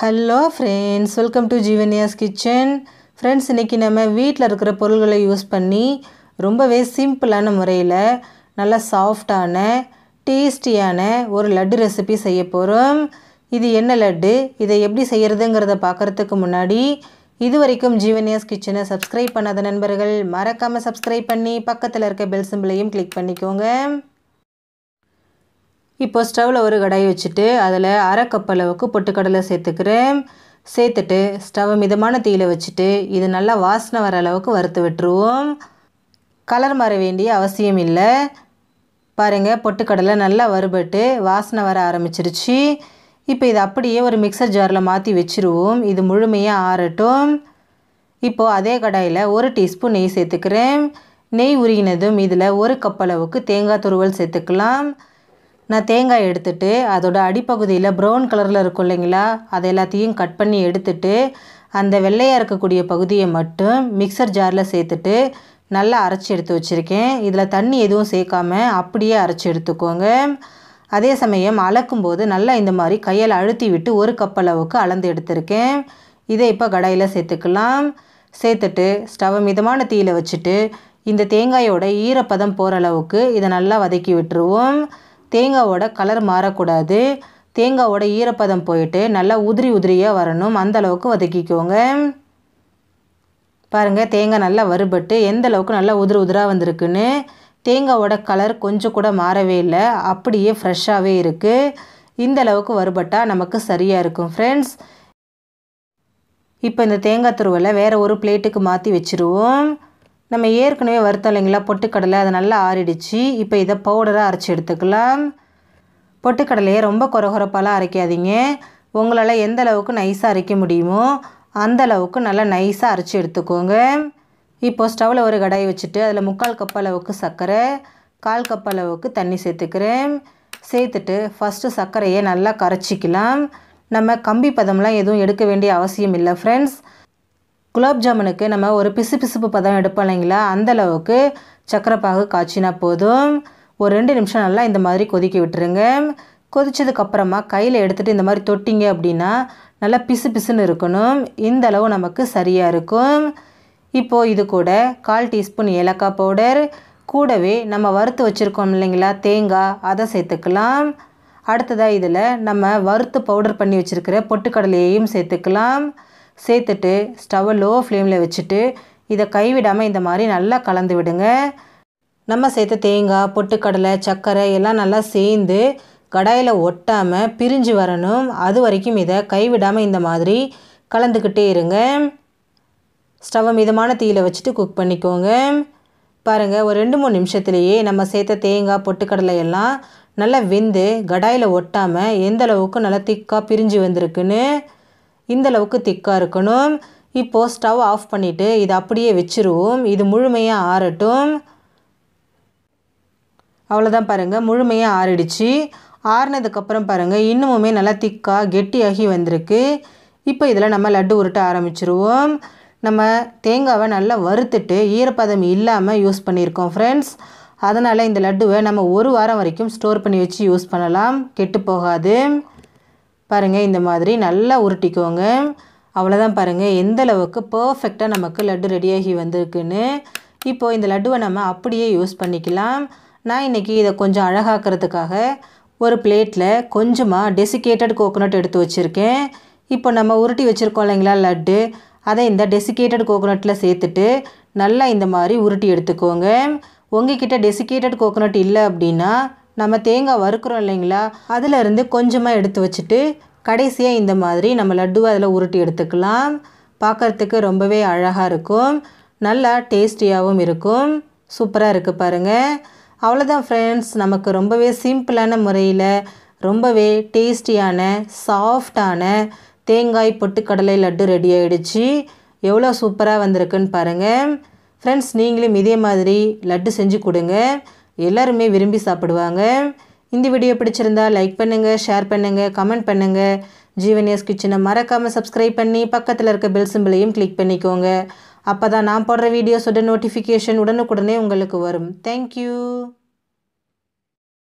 hello friends welcome to Jeevanya's kitchen friends இன்றைக்கி நம்ம வீட்டில் இருக்கிற பொருள்களை யூஸ் பண்ணி ரொம்பவே சிம்பிளான முறையில் நல்லா சாஃப்டான டேஸ்டியான ஒரு லட்டு ரெசிபி செய்ய போகிறோம் இது என்ன லட்டு இதை எப்படி செய்கிறதுங்கிறத பார்க்குறதுக்கு முன்னாடி இது வரைக்கும் ஜீவன்யாஸ் கிச்சனை சப்ஸ்கிரைப் பண்ணாத நண்பர்கள் மறக்காமல் சப்ஸ்கிரைப் பண்ணி பக்கத்தில் இருக்க பெல் சிம்பிளையும் கிளிக் பண்ணிக்கோங்க இப்போ ஸ்டவ்வில் ஒரு கடாய் வச்சுட்டு அதில் அரை கப் அளவுக்கு பொட்டுக்கடலை சேர்த்துக்கிறேன் சேர்த்துட்டு ஸ்டவ்வை மிதமான தீயில் வச்சுட்டு இது நல்லா வாசனை வர அளவுக்கு வறுத்து விட்டுருவோம் கலர் மாற வேண்டிய அவசியம் இல்லை பாருங்கள் பொட்டுக்கடலை நல்லா வறுபட்டு வாசனை வர ஆரம்பிச்சிருச்சு இப்போ இது அப்படியே ஒரு மிக்சர் ஜாரில் மாற்றி வச்சுருவோம் இது முழுமையாக ஆறட்டும் இப்போது அதே கடாயில் ஒரு டீஸ்பூன் நெய் சேர்த்துக்கிறேன் நெய் உருகினதும் இதில் ஒரு கப் அளவுக்கு தேங்காய் துருவல் சேர்த்துக்கலாம் நான் தேங்காய் எடுத்துட்டு அதோடய அடிப்பகுதியில் ப்ரௌன் கலரில் இருக்கும் இல்லைங்களா அதை எல்லாத்தையும் கட் பண்ணி எடுத்துட்டு அந்த வெள்ளையாக இருக்கக்கூடிய பகுதியை மட்டும் மிக்சர் ஜாரில் சேர்த்துட்டு நல்லா அரைச்சி எடுத்து வச்சுருக்கேன் இதில் தண்ணி எதுவும் சேர்க்காம அப்படியே அரைச்சி எடுத்துக்கோங்க அதே சமயம் அளக்கும்போது நல்லா இந்த மாதிரி கையால் அழுத்தி விட்டு ஒரு கப் அளவுக்கு அளந்து எடுத்திருக்கேன் இதை இப்போ கடாயில் சேர்த்துக்கலாம் சேர்த்துட்டு ஸ்டவ் மிதமான தீயில் வச்சுட்டு இந்த தேங்காயோட ஈரப்பதம் போகிற அளவுக்கு இதை நல்லா வதக்கி விட்டுருவோம் தேங்காவோட கலர் மாறக்கூடாது தேங்காவோட ஈரப்பதம் போயிட்டு நல்லா உதிரி உதிரியாக வரணும் அந்தளவுக்கு வதக்கிக்கோங்க பாருங்கள் தேங்காய் நல்லா வறுபட்டு எந்த அளவுக்கு நல்லா உதிரி உதிராக வந்திருக்குன்னு தேங்காவோட கலர் கொஞ்சம் கூட மாறவே இல்லை அப்படியே ஃப்ரெஷ்ஷாகவே இருக்குது இந்த அளவுக்கு வறுபட்டால் நமக்கு சரியாக இருக்கும் ஃப்ரெண்ட்ஸ் இப்போ இந்த தேங்காய் துருவலை வேறு ஒரு பிளேட்டுக்கு மாற்றி வச்சுருவோம் நம்ம ஏற்கனவே வறுத்தோம் இல்லைங்களா பொட்டுக்கடலை அது நல்லா ஆறிடுச்சு இப்போ இதை பவுடராக அரைச்சி எடுத்துக்கலாம் பொட்டுக்கடலையை ரொம்ப குறகுறப்பாலாம் அரைக்காதீங்க உங்களால் எந்த அளவுக்கு நைஸாக அரைக்க முடியுமோ அந்த அளவுக்கு நல்லா நைஸாக அரைச்சி எடுத்துக்கோங்க இப்போது ஸ்டவ்வில் ஒரு கடாயை வச்சுட்டு அதில் முக்கால் கப் அளவுக்கு சர்க்கரை கால் கப் அளவுக்கு தண்ணி சேர்த்துக்கிறேன் சேர்த்துட்டு ஃபஸ்ட்டு சர்க்கரையை நல்லா கரைச்சிக்கலாம் நம்ம கம்பி பதம்லாம் எதுவும் எடுக்க வேண்டிய அவசியம் இல்லை ஃப்ரெண்ட்ஸ் குலாப் ஜாமுனுக்கு நம்ம ஒரு பிசு பிசுப்பு பதம் எடுப்போம் இல்லைங்களா அந்தளவுக்கு சக்கரை காய்ச்சினா போதும் ஒரு ரெண்டு நிமிஷம் நல்லா இந்த மாதிரி கொதிக்க விட்டுருங்க கொதித்ததுக்கப்புறமா கையில் எடுத்துகிட்டு இந்த மாதிரி தொட்டிங்க அப்படின்னா நல்லா பிசு பிசுன்னு இருக்கணும் இந்த அளவு நமக்கு சரியாக இருக்கும் இப்போது இது கூட கால் டீஸ்பூன் ஏலக்காய் பவுடர் கூடவே நம்ம வறுத்து வச்சுருக்கோம் இல்லைங்களா தேங்காய் அதை சேர்த்துக்கலாம் அடுத்ததாக இதில் நம்ம வறுத்து பவுடர் பண்ணி வச்சுருக்கிற பொட்டுக்கடலையையும் சேர்த்துக்கலாம் சேர்த்துட்டு ஸ்டவ்வை லோ ஃப்ளேமில் வச்சுட்டு இதை கைவிடாமல் இந்த மாதிரி நல்லா கலந்து விடுங்க நம்ம சேர்த்த தேங்காய் பொட்டுக்கடலை சர்க்கரை எல்லாம் நல்லா சேர்ந்து கடாயில் ஒட்டாமல் பிரிஞ்சு வரணும் அது வரைக்கும் இதை கைவிடாமல் இந்த மாதிரி கலந்துக்கிட்டே இருங்க ஸ்டவ்வை மிதமான தீயில் வச்சுட்டு குக் பண்ணிக்கோங்க பாருங்கள் ஒரு ரெண்டு மூணு நிமிஷத்துலேயே நம்ம சேர்த்த தேங்காய் பொட்டுக்கடலை எல்லாம் நல்லா வெந்து கடாயில் ஒட்டாமல் எந்தளவுக்கு நல்லா திக்காக பிரிஞ்சு வந்திருக்குன்னு இந்தளவுக்கு திக்காக இருக்கணும் இப்போது ஸ்டவ் ஆஃப் பண்ணிவிட்டு இதை அப்படியே வச்சுருவோம் இது முழுமையாக ஆறட்டும் அவ்வளோதான் பாருங்கள் முழுமையாக ஆறிடுச்சு ஆறினதுக்கப்புறம் பாருங்கள் இன்னுமுமே நல்லா திக்காக கெட்டியாகி வந்திருக்கு இப்போ இதில் நம்ம லட்டு உருட்ட ஆரம்பிச்சிருவோம் நம்ம தேங்காவை நல்லா வறுத்துட்டு ஈரப்பதம் இல்லாமல் யூஸ் பண்ணியிருக்கோம் ஃப்ரெண்ட்ஸ் அதனால் இந்த லட்டுவை நம்ம ஒரு வாரம் வரைக்கும் ஸ்டோர் பண்ணி வச்சு யூஸ் பண்ணலாம் கெட்டு போகாது பாருங்கள் இந்த மாதிரி நல்லா உருட்டிக்கோங்க அவ்வளோதான் பாருங்கள் எந்த அளவுக்கு பர்ஃபெக்டாக நமக்கு லட்டு ரெடியாகி வந்திருக்குன்னு இப்போது இந்த லட்டுவை நம்ம அப்படியே யூஸ் பண்ணிக்கலாம் நான் இன்றைக்கி இதை கொஞ்சம் அழகாக்கிறதுக்காக ஒரு பிளேட்டில் கொஞ்சமாக டெசிகேட்டட் கோகோனட் எடுத்து வச்சுருக்கேன் இப்போ நம்ம உருட்டி வச்சுருக்கோம் இல்லைங்களா லட்டு அதை இந்த டெசிகேட்டட் கோகோனட்டில் சேர்த்துட்டு நல்லா இந்த மாதிரி உருட்டி எடுத்துக்கோங்க உங்ககிட்ட டெசிகேட்டட் கோகோனட் இல்லை அப்படின்னா நம்ம தேங்காய் வறுக்கிறோம் இல்லைங்களா இருந்து கொஞ்சமாக எடுத்து வச்சுட்டு கடைசியாக இந்த மாதிரி நம்ம லட்டுவை அதில் உருட்டி எடுத்துக்கலாம் பார்க்குறதுக்கு ரொம்பவே அழகாக இருக்கும் நல்லா டேஸ்டியாகவும் இருக்கும் சூப்பராக இருக்குது பாருங்கள் அவ்வளோதான் ஃப்ரெண்ட்ஸ் நமக்கு ரொம்பவே சிம்பிளான முறையில் ரொம்பவே டேஸ்டியான சாஃப்டான தேங்காய் பொட்டுக்கடலை லட்டு ரெடி ஆகிடுச்சு எவ்வளோ சூப்பராக வந்திருக்குன்னு பாருங்கள் ஃப்ரெண்ட்ஸ் நீங்களும் இதே மாதிரி லட்டு செஞ்சு கொடுங்க எல்லாருமே விரும்பி சாப்பிடுவாங்க இந்த வீடியோ பிடிச்சிருந்தா லைக் பண்ணுங்கள் ஷேர் பண்ணுங்கள் கமெண்ட் பண்ணுங்கள் ஜீவனியஸ் கிச்சனை மறக்காமல் சப்ஸ்கிரைப் பண்ணி பக்கத்தில் இருக்க பெல் சிம்பிளையும் கிளிக் பண்ணிக்கோங்க அப்போ தான் நான் போடுற வீடியோஸோட நோட்டிஃபிகேஷன் உடனுக்குடனே உங்களுக்கு வரும் தேங்க்யூ